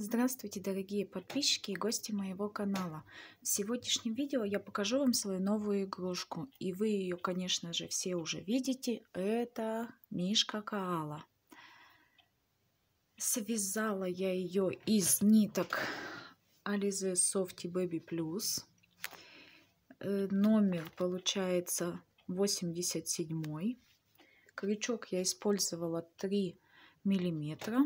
Здравствуйте, дорогие подписчики и гости моего канала. В сегодняшнем видео я покажу вам свою новую игрушку. И вы ее, конечно же, все уже видите. Это Мишка Каала. Связала я ее из ниток Alize Softy Baby Plus. Номер получается 87. Крючок я использовала 3 миллиметра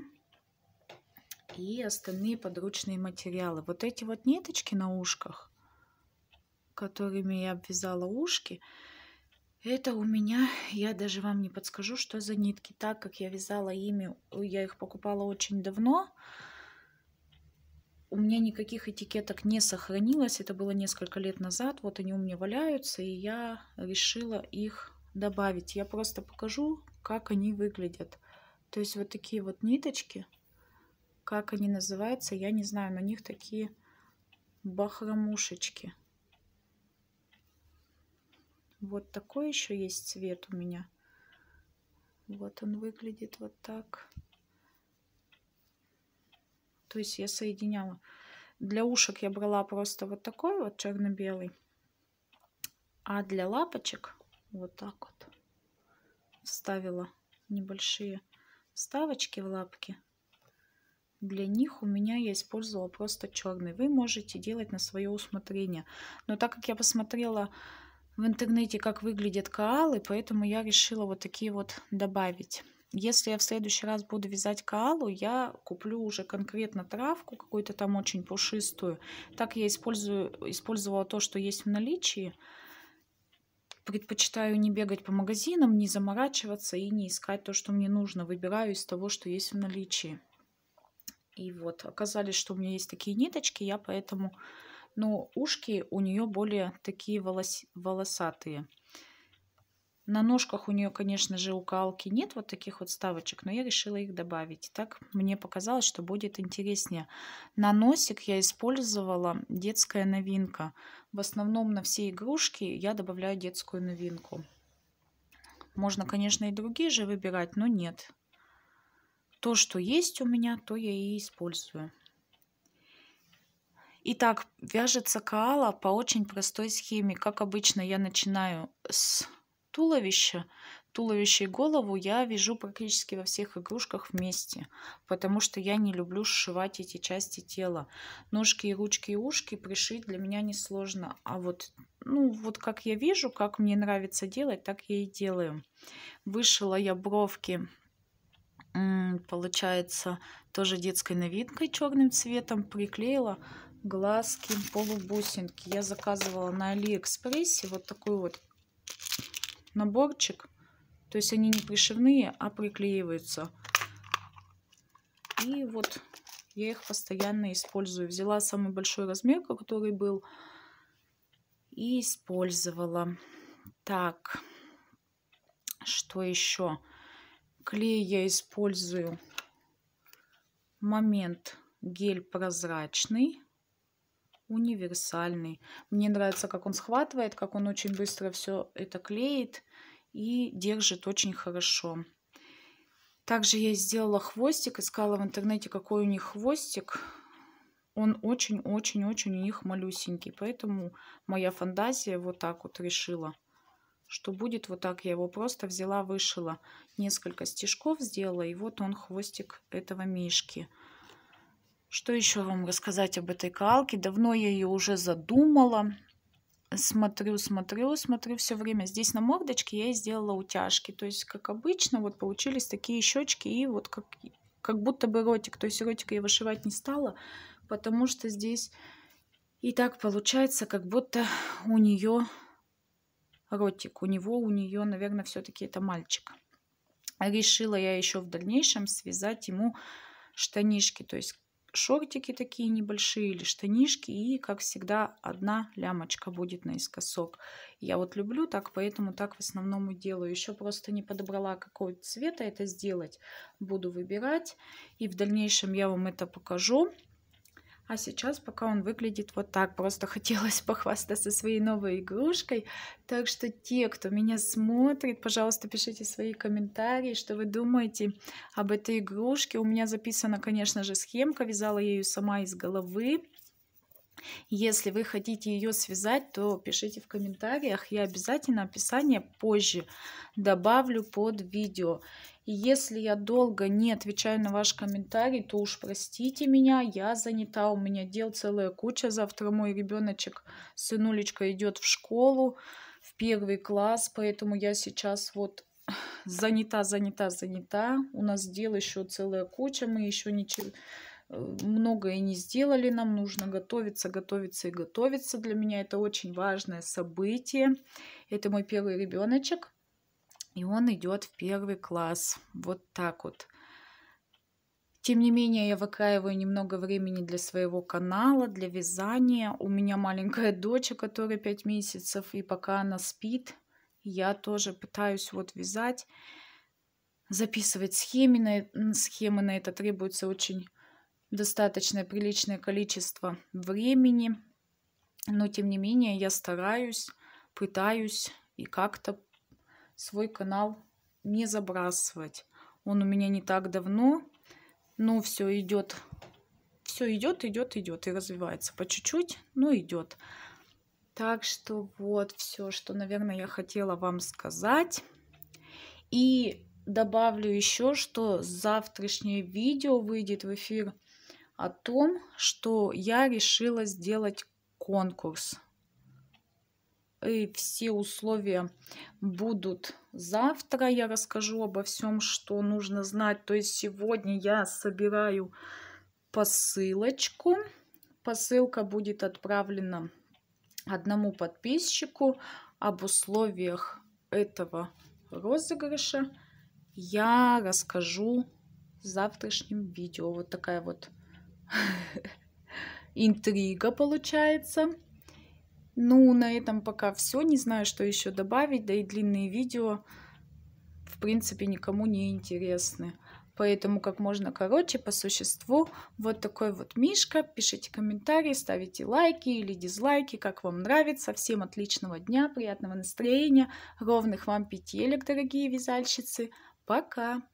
и остальные подручные материалы. Вот эти вот ниточки на ушках, которыми я обвязала ушки, это у меня, я даже вам не подскажу, что за нитки, так как я вязала ими, я их покупала очень давно, у меня никаких этикеток не сохранилось, это было несколько лет назад, вот они у меня валяются, и я решила их добавить. Я просто покажу, как они выглядят. То есть вот такие вот ниточки – как они называются, я не знаю. На них такие бахромушечки. Вот такой еще есть цвет у меня. Вот он выглядит вот так. То есть я соединяла. Для ушек я брала просто вот такой вот черно-белый. А для лапочек вот так вот вставила небольшие вставочки в лапки для них у меня я использовала просто черный. Вы можете делать на свое усмотрение. Но так как я посмотрела в интернете, как выглядят коалы, поэтому я решила вот такие вот добавить. Если я в следующий раз буду вязать коалу, я куплю уже конкретно травку, какую-то там очень пушистую. Так я использую, использовала то, что есть в наличии. Предпочитаю не бегать по магазинам, не заморачиваться и не искать то, что мне нужно. Выбираю из того, что есть в наличии. И вот оказалось, что у меня есть такие ниточки, я поэтому... ну ушки у нее более такие волос... волосатые. На ножках у нее, конечно же, укалки нет вот таких вот ставочек, но я решила их добавить. Так мне показалось, что будет интереснее. На носик я использовала детская новинка. В основном на все игрушки я добавляю детскую новинку. Можно, конечно, и другие же выбирать, но нет то, что есть у меня, то я и использую. Итак, вяжется коала по очень простой схеме. Как обычно, я начинаю с туловища. Туловище и голову я вяжу практически во всех игрушках вместе, потому что я не люблю сшивать эти части тела. Ножки и ручки и ушки пришить для меня несложно, а вот, ну, вот как я вижу, как мне нравится делать, так я и делаю. Вышила я бровки получается, тоже детской новинкой черным цветом. Приклеила глазки полубусинки. Я заказывала на Алиэкспрессе вот такой вот наборчик. То есть они не пришивные, а приклеиваются. И вот я их постоянно использую. Взяла самый большой размер, который был, и использовала. Так, что еще? Клей я использую момент гель прозрачный, универсальный. Мне нравится, как он схватывает, как он очень быстро все это клеит и держит очень хорошо. Также я сделала хвостик, искала в интернете, какой у них хвостик. Он очень-очень-очень у них малюсенький, поэтому моя фантазия вот так вот решила – что будет вот так. Я его просто взяла, вышила несколько стежков, сделала, и вот он хвостик этого мишки. Что еще вам рассказать об этой калке? Давно я ее уже задумала. Смотрю, смотрю, смотрю все время. Здесь на мордочке я и сделала утяжки. То есть, как обычно, вот получились такие щечки и вот как, как будто бы ротик. То есть, ротика я вышивать не стала, потому что здесь и так получается, как будто у нее ротик. У него, у нее, наверное, все-таки это мальчик. Решила я еще в дальнейшем связать ему штанишки, то есть шортики такие небольшие или штанишки. И, как всегда, одна лямочка будет наискосок. Я вот люблю так, поэтому так в основном и делаю. Еще просто не подобрала, какого цвета это сделать. Буду выбирать. И в дальнейшем я вам это покажу. А сейчас пока он выглядит вот так. Просто хотелось похвастаться своей новой игрушкой. Так что те, кто меня смотрит, пожалуйста, пишите свои комментарии, что вы думаете об этой игрушке. У меня записана, конечно же, схемка. Вязала я ее сама из головы. Если вы хотите ее связать, то пишите в комментариях. Я обязательно описание позже добавлю под видео. И если я долго не отвечаю на ваш комментарий, то уж простите меня, я занята, у меня дел целая куча. Завтра мой ребеночек, сынулечка, идет в школу, в первый класс, поэтому я сейчас вот занята, занята, занята. У нас дел еще целая куча, мы еще ничего многое не сделали, нам нужно готовиться, готовиться и готовиться. Для меня это очень важное событие. Это мой первый ребеночек, и он идет в первый класс. Вот так вот. Тем не менее, я выкраиваю немного времени для своего канала, для вязания. У меня маленькая дочь, которая 5 месяцев, и пока она спит, я тоже пытаюсь вот вязать записывать схемы на, схемы на это требуется очень достаточное приличное количество времени, но тем не менее я стараюсь, пытаюсь и как-то свой канал не забрасывать. Он у меня не так давно, но все идет, все идет, идет, идет и развивается по чуть-чуть, но идет. Так что вот все, что, наверное, я хотела вам сказать. И добавлю еще, что завтрашнее видео выйдет в эфир о том, что я решила сделать конкурс. И все условия будут завтра. Я расскажу обо всем, что нужно знать. То есть сегодня я собираю посылочку. Посылка будет отправлена одному подписчику об условиях этого розыгрыша я расскажу в завтрашнем видео. Вот такая вот интрига получается. Ну, на этом пока все. Не знаю, что еще добавить. Да и длинные видео, в принципе, никому не интересны. Поэтому как можно короче, по существу. Вот такой вот Мишка. Пишите комментарии, ставите лайки или дизлайки, как вам нравится. Всем отличного дня, приятного настроения, ровных вам петелек, дорогие вязальщицы. Пока!